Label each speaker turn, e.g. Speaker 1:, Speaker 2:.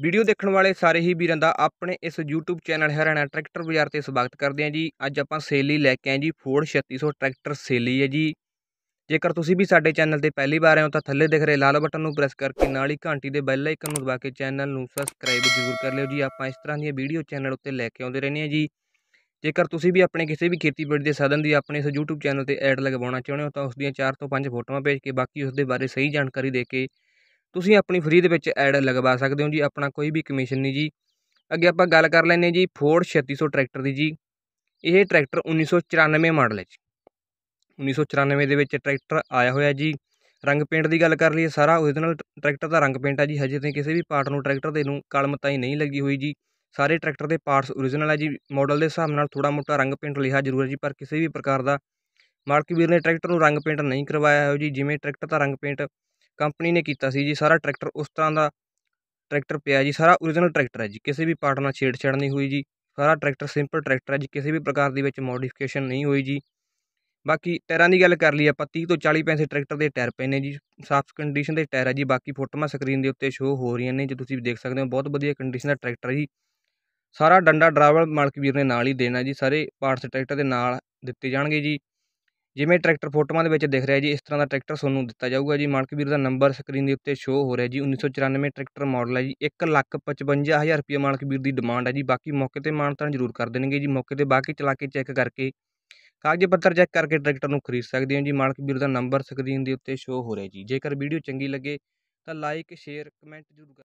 Speaker 1: video ਦੇਖਣ ਵਾਲੇ ਸਾਰੇ ਹੀ ਵੀਰਾਂ ਦਾ ਆਪਣੇ ਇਸ YouTube ਚੈਨਲ ਹਰਿਆਣਾ ਟਰੈਕਟਰ ਬਾਜ਼ਾਰ ਤੇ ਸਵਾਗਤ ਕਰਦੇ ਆਂ ਜੀ ਅੱਜ ਆਪਾਂ ਸੇਲੀ ਲੈ ਕੇ ਆਏ ਜੀ ਫੋਰਡ 3600 ਟਰੈਕਟਰ ਸੇਲੀ ਹੈ ਜੀ ਜੇਕਰ ਤੁਸੀਂ ਵੀ ਸਾਡੇ ਚੈਨਲ ਤੇ ਪਹਿਲੀ ਵਾਰ ਆਏ ਹੋ ਤਾਂ ਥੱਲੇ ਦਿਖ ਰਹੇ ਲਾਲ ਬਟਨ ਨੂੰ ਪ੍ਰੈਸ ਕਰਕੇ ਨਾਲ ਹੀ ਘੰਟੀ ਦੇ ਬੈਲ ਆਈਕਨ ਨੂੰ ਦਬਾ ਕੇ ਚੈਨਲ ਨੂੰ ਸਬਸਕ੍ਰਾਈਬ ਜ਼ਰੂਰ ਕਰ ਲਿਓ ਜੀ ਆਪਾਂ ਇਸ ਤਰ੍ਹਾਂ ਦੀਆਂ ਵੀਡੀਓ ਚੈਨਲ ਉੱਤੇ ਲੈ ਕੇ ਆਉਂਦੇ ਰਹਿੰਦੇ ਆਂ ਜੀ ਜੇਕਰ ਤੁਸੀਂ ਵੀ ਆਪਣੇ ਕਿਸੇ ਵੀ ਖੇਤੀਬਾੜੀ ਦੇ ਸਾਧਨ ਦੀ ਆਪਣੇ ਇਸ YouTube ਚੈਨਲ ਤੇ ਐਡ ਲਗਵਾਉਣਾ ਚਾਹੁੰਦੇ ਹੋ ਤਾਂ ਉਸ ਦੀਆਂ 4 ਤੋਂ 5 ਫੋਟੋਆਂ ਭੇਜ ਕੇ ਬਾਕੀ ਉਸ ਦੇ ਬਾਰੇ ਸਹੀ ਜਾਣਕਾਰੀ ਦੇ ਕੇ ਤੁਸੀਂ ਆਪਣੀ ਫ੍ਰੀ ਦੇ ਵਿੱਚ ਐਡ ਲਗਵਾ ਸਕਦੇ ਹੋ ਜੀ ਆਪਣਾ ਕੋਈ ਵੀ ਕਮਿਸ਼ਨ ਨਹੀਂ ਜੀ ਅੱਗੇ ਆਪਾਂ ਗੱਲ ਕਰ ਲੈਨੇ ਜੀ ਫੋਰਡ 3600 ਟਰੈਕਟਰ ਦੀ ਜੀ ਇਹ ਟਰੈਕਟਰ 1994 ਮਾਡਲ ਹੈ ਜੀ 1994 ਦੇ ਵਿੱਚ ਟਰੈਕਟਰ ਆਇਆ ਹੋਇਆ ਜੀ ਰੰਗ ਪੇਂਟ ਦੀ ਗੱਲ ਕਰ ਲਈਏ ਸਾਰਾ ਉਹਦੇ ਨਾਲ ਟਰੈਕਟਰ ਦਾ ਰੰਗ ਪੇਂਟ ਆ ਜੀ ਹਜੇ ਤੱਕ ਕਿਸੇ ਵੀ ਪਾਰਟ ਨੂੰ ਟਰੈਕਟਰ ਦੇ ਨੂੰ ਕਲਮਤਾ ਹੀ ਨਹੀਂ ਲੱਗੀ ਹੋਈ ਜੀ ਸਾਰੇ ਟਰੈਕਟਰ ਦੇ ਪਾਰਟਸ origignal ਹੈ ਜੀ ਮਾਡਲ ਦੇ ਹਿਸਾਬ ਨਾਲ ਥੋੜਾ ਮੋਟਾ ਰੰਗ ਪੇਂਟ ਲਿਹਾ ਜ਼ਰੂਰ ਹੈ ਜੀ ਪਰ ਕਿਸੇ ਵੀ ਪ੍ਰਕਾਰ ਦਾ ਮਾਲਕ ਵੀਰ ਨੇ ਟਰੈਕਟਰ ਨੂੰ ਰੰਗ ਪੇਂਟ ਨਹੀਂ ਕਰਵਾਇਆ ਹੋਇਆ ਜੀ ਜਿਵੇਂ ਟਰੈਕਟਰ ਦਾ ਰੰਗ ਪੇਂਟ ਕੰਪਨੀ ਨੇ ਕੀਤਾ ਸੀ ਜੀ ਸਾਰਾ ਟਰੈਕਟਰ ਉਸ ਤਰ੍ਹਾਂ ਦਾ ਟਰੈਕਟਰ ਪਿਆ ਜੀ ਸਾਰਾ ਓਰੀਜਨਲ ਟਰੈਕਟਰ ਹੈ ਜੀ ਕਿਸੇ ਵੀ ਪਾਰਟ ਨਾਲ ਛੇੜਛਾੜ ਨਹੀਂ ਹੋਈ ਜੀ ਸਾਰਾ ਟਰੈਕਟਰ ਸਿੰਪਲ ਟਰੈਕਟਰ ਹੈ ਜੀ ਕਿਸੇ ਵੀ ਪ੍ਰਕਾਰ ਦੀ ਵਿੱਚ ਮੋਡੀਫਿਕੇਸ਼ਨ ਨਹੀਂ ਹੋਈ ਜੀ ਬਾਕੀ ਟਾਇਰਾਂ ਦੀ ਗੱਲ ਕਰ ਲਈ ਆਪਾਂ 30 ਤੋਂ 40 ਪੈਸੇ ਟਰੈਕਟਰ ਦੇ ਟਾਇਰ ਪਏ ਨੇ ਜੀ ਸਾਫ ਕੰਡੀਸ਼ਨ ਦੇ ਟਾਇਰ ਹੈ ਜੀ ਬਾਕੀ ਫੋਟੋਆਂ ਸਕਰੀਨ ਦੇ ਉੱਤੇ ਸ਼ੋ ਹੋ ਰਹੀਆਂ ਨੇ ਜੇ ਤੁਸੀਂ ਦੇਖ ਸਕਦੇ ਹੋ ਬਹੁਤ ਵਧੀਆ ਕੰਡੀਸ਼ਨ ਦਾ ਟਰੈਕਟਰ ਹੈ ਜੀ ਸਾਰਾ ਡੰਡਾ ਡਰਾਈਵਰ ਮਾਲਕ ਵੀਰ ਨੇ ਨਾਲ ਹੀ ਦੇਣਾ ਜੀ ਸਾਰੇ ਪਾਰਟਸ ਟਰੈਕਟਰ ਦੇ ਨਾਲ ਦਿੱਤੇ ਜਾਣਗੇ ਜੀ ਜਿਵੇਂ ਟਰੈਕਟਰ ਫੋਟੋਆਂ ਦੇ ਵਿੱਚ ਦਿਖ ਰਿਹਾ ਜੀ ਇਸ ਤਰ੍ਹਾਂ ਦਾ ਟਰੈਕਟਰ ਤੁਹਾਨੂੰ ਦਿੱਤਾ ਜਾਊਗਾ ਜੀ ਮਾਲਕ ਵੀਰ ਦਾ ਨੰਬਰ ਸਕਰੀਨ ਦੇ ਉੱਤੇ ਸ਼ੋ ਹੋ ਰਿਹਾ ਜੀ 1994 ਟਰੈਕਟਰ ਮਾਡਲ ਹੈ ਜੀ 1 ਲੱਖ ਰੁਪਏ ਮਾਲਕ ਵੀਰ ਦੀ ਡਿਮਾਂਡ ਹੈ ਜੀ ਬਾਕੀ ਮੌਕੇ ਤੇ ਮਾਨਤਾਨ ਜ਼ਰੂਰ ਕਰ ਦੇਣਗੇ ਜੀ ਮੌਕੇ ਤੇ ਬਾਕੀ ਚਲਾ ਕੇ ਚੈੱਕ ਕਰਕੇ ਕਾਗਜ਼ ਪੱਤਰ ਚੈੱਕ ਕਰਕੇ ਟਰੈਕਟਰ ਨੂੰ ਖਰੀਦ ਸਕਦੇ ਹੋ ਜੀ ਮਾਲਕ ਵੀਰ ਦਾ ਨੰਬਰ ਸਕਰੀਨ ਦੇ ਉੱਤੇ ਸ਼ੋ ਹੋ ਰਿਹਾ ਜੀ ਜੇਕਰ ਵੀਡੀਓ ਚੰਗੀ ਲੱਗੇ ਤਾਂ ਲਾਈਕ ਸ਼ੇਅਰ ਕਮੈਂਟ ਜ਼ਰੂਰ